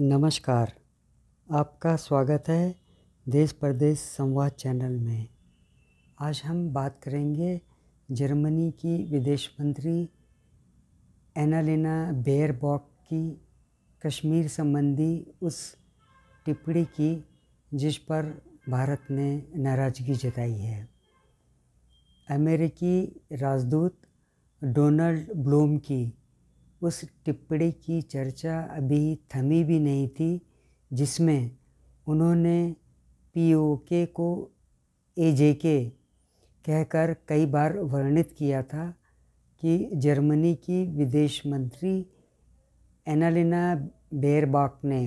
नमस्कार आपका स्वागत है देश प्रदेश संवाद चैनल में आज हम बात करेंगे जर्मनी की विदेश मंत्री एनालिना बेयरबॉक की कश्मीर संबंधी उस टिप्पणी की जिस पर भारत ने नाराज़गी जताई है अमेरिकी राजदूत डोनाल्ड ब्लूम की उस टिप्पणी की चर्चा अभी थमी भी नहीं थी जिसमें उन्होंने पीओके को एजेके कहकर कई बार वर्णित किया था कि जर्मनी की विदेश मंत्री एनालिना बेरबाक ने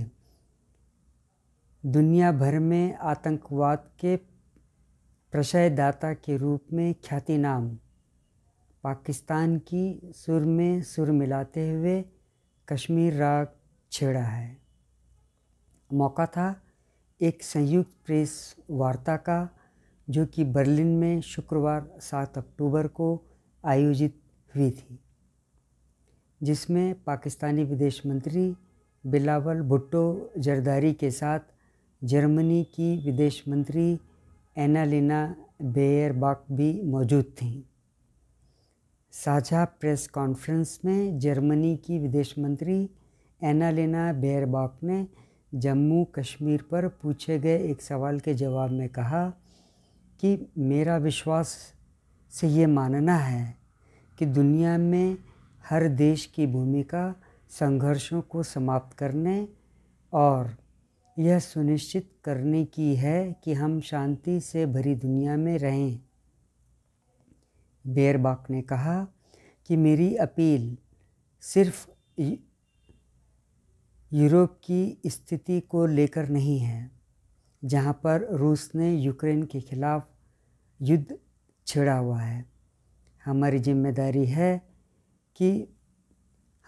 दुनिया भर में आतंकवाद के प्रशयदाता के रूप में ख्याति नाम पाकिस्तान की सुर में सुर मिलाते हुए कश्मीर राग छेड़ा है मौका था एक संयुक्त प्रेस वार्ता का जो कि बर्लिन में शुक्रवार सात अक्टूबर को आयोजित हुई थी जिसमें पाकिस्तानी विदेश मंत्री बिलावल भुट्टो जरदारी के साथ जर्मनी की विदेश मंत्री एनालिना बेयरबाक भी मौजूद थीं साझा प्रेस कॉन्फ्रेंस में जर्मनी की विदेश मंत्री एनालेना बेरबॉक ने जम्मू कश्मीर पर पूछे गए एक सवाल के जवाब में कहा कि मेरा विश्वास से ये मानना है कि दुनिया में हर देश की भूमिका संघर्षों को समाप्त करने और यह सुनिश्चित करने की है कि हम शांति से भरी दुनिया में रहें बेरबाक ने कहा कि मेरी अपील सिर्फ यूरोप की स्थिति को लेकर नहीं है जहां पर रूस ने यूक्रेन के खिलाफ युद्ध छेड़ा हुआ है हमारी जिम्मेदारी है कि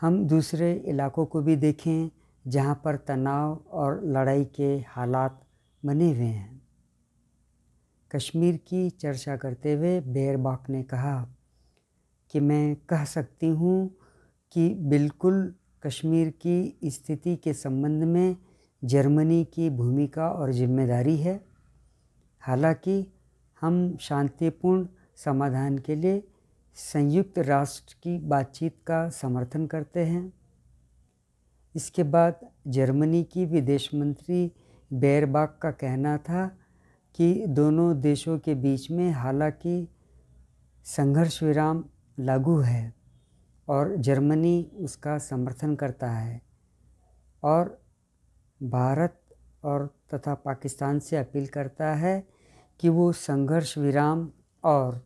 हम दूसरे इलाकों को भी देखें जहां पर तनाव और लड़ाई के हालात बने हुए हैं कश्मीर की चर्चा करते हुए बेरबाक ने कहा कि मैं कह सकती हूँ कि बिल्कुल कश्मीर की स्थिति के संबंध में जर्मनी की भूमिका और जिम्मेदारी है हालांकि हम शांतिपूर्ण समाधान के लिए संयुक्त राष्ट्र की बातचीत का समर्थन करते हैं इसके बाद जर्मनी की विदेश मंत्री बेयरबाग का कहना था कि दोनों देशों के बीच में हालांकि संघर्ष विराम लागू है और जर्मनी उसका समर्थन करता है और भारत और तथा पाकिस्तान से अपील करता है कि वो संघर्ष विराम और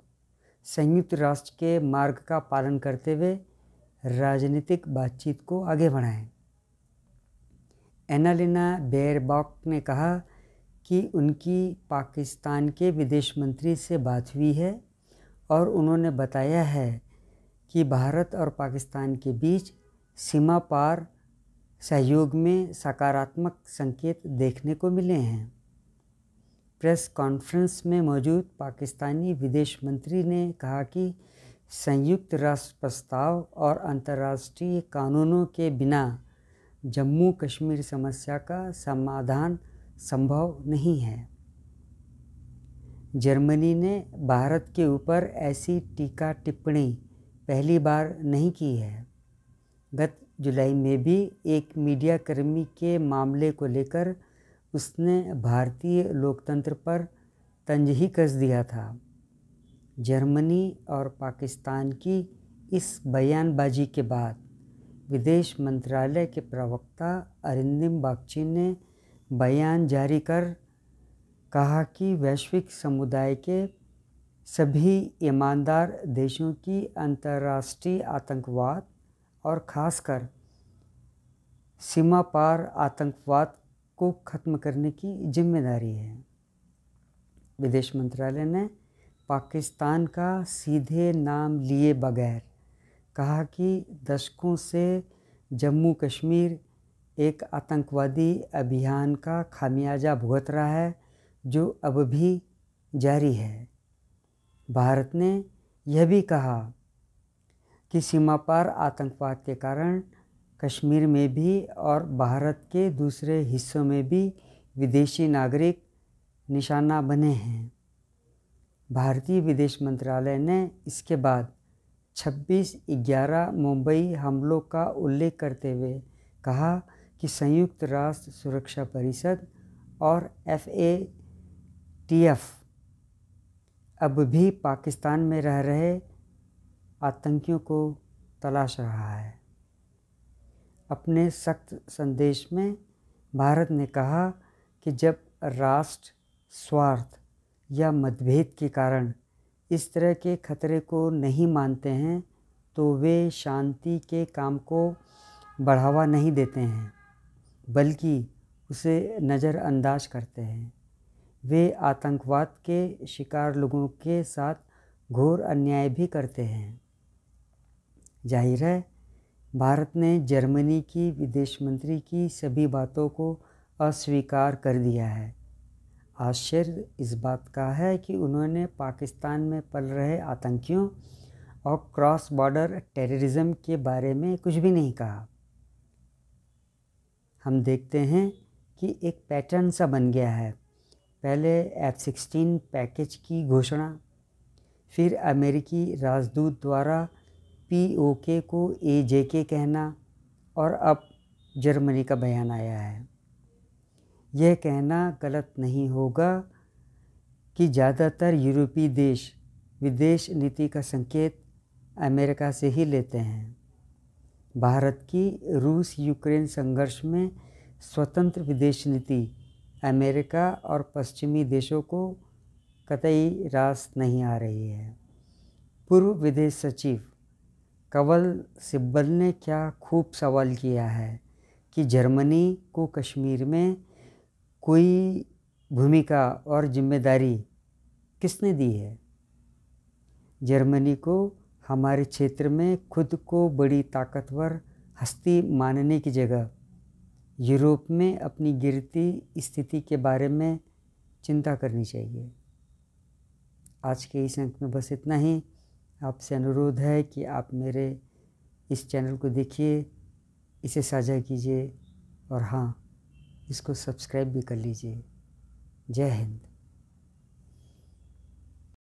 संयुक्त राष्ट्र के मार्ग का पालन करते हुए राजनीतिक बातचीत को आगे बढ़ाएं। एनालिना बेयरबॉक ने कहा कि उनकी पाकिस्तान के विदेश मंत्री से बात हुई है और उन्होंने बताया है कि भारत और पाकिस्तान के बीच सीमा पार सहयोग में सकारात्मक संकेत देखने को मिले हैं प्रेस कॉन्फ्रेंस में मौजूद पाकिस्तानी विदेश मंत्री ने कहा कि संयुक्त राष्ट्र प्रस्ताव और अंतर्राष्ट्रीय कानूनों के बिना जम्मू कश्मीर समस्या का समाधान संभव नहीं है जर्मनी ने भारत के ऊपर ऐसी टीका टिप्पणी पहली बार नहीं की है गत जुलाई में भी एक मीडिया कर्मी के मामले को लेकर उसने भारतीय लोकतंत्र पर तंज ही कस दिया था जर्मनी और पाकिस्तान की इस बयानबाजी के बाद विदेश मंत्रालय के प्रवक्ता अरिंदम बागची ने बयान जारी कर कहा कि वैश्विक समुदाय के सभी ईमानदार देशों की अंतर्राष्ट्रीय आतंकवाद और खासकर सीमा पार आतंकवाद को ख़त्म करने की जिम्मेदारी है विदेश मंत्रालय ने पाकिस्तान का सीधे नाम लिए बगैर कहा कि दशकों से जम्मू कश्मीर एक आतंकवादी अभियान का खामियाजा भुगत रहा है जो अब भी जारी है भारत ने यह भी कहा कि सीमा पार आतंकवाद के कारण कश्मीर में भी और भारत के दूसरे हिस्सों में भी विदेशी नागरिक निशाना बने हैं भारतीय विदेश मंत्रालय ने इसके बाद 26 ग्यारह मुंबई हमलों का उल्लेख करते हुए कहा कि संयुक्त राष्ट्र सुरक्षा परिषद और एफ ए टी एफ अब भी पाकिस्तान में रह रहे आतंकियों को तलाश रहा है अपने सख्त संदेश में भारत ने कहा कि जब राष्ट्र स्वार्थ या मतभेद के कारण इस तरह के खतरे को नहीं मानते हैं तो वे शांति के काम को बढ़ावा नहीं देते हैं बल्कि उसे नज़रअंदाज करते हैं वे आतंकवाद के शिकार लोगों के साथ घोर अन्याय भी करते हैं जाहिर है भारत ने जर्मनी की विदेश मंत्री की सभी बातों को अस्वीकार कर दिया है आश्चर्य इस बात का है कि उन्होंने पाकिस्तान में पल रहे आतंकियों और क्रॉस बॉर्डर टेररिज्म के बारे में कुछ भी नहीं कहा हम देखते हैं कि एक पैटर्न सा बन गया है पहले एफ सिक्सटीन पैकेज की घोषणा फिर अमेरिकी राजदूत द्वारा पी ओ के को ए जे के कहना और अब जर्मनी का बयान आया है यह कहना गलत नहीं होगा कि ज़्यादातर यूरोपीय देश विदेश नीति का संकेत अमेरिका से ही लेते हैं भारत की रूस यूक्रेन संघर्ष में स्वतंत्र विदेश नीति अमेरिका और पश्चिमी देशों को कतई रास नहीं आ रही है पूर्व विदेश सचिव कंवल सिब्बल ने क्या खूब सवाल किया है कि जर्मनी को कश्मीर में कोई भूमिका और जिम्मेदारी किसने दी है जर्मनी को हमारे क्षेत्र में खुद को बड़ी ताकतवर हस्ती मानने की जगह यूरोप में अपनी गिरती स्थिति के बारे में चिंता करनी चाहिए आज के इस अंक में बस इतना ही आपसे अनुरोध है कि आप मेरे इस चैनल को देखिए इसे साझा कीजिए और हाँ इसको सब्सक्राइब भी कर लीजिए जय हिंद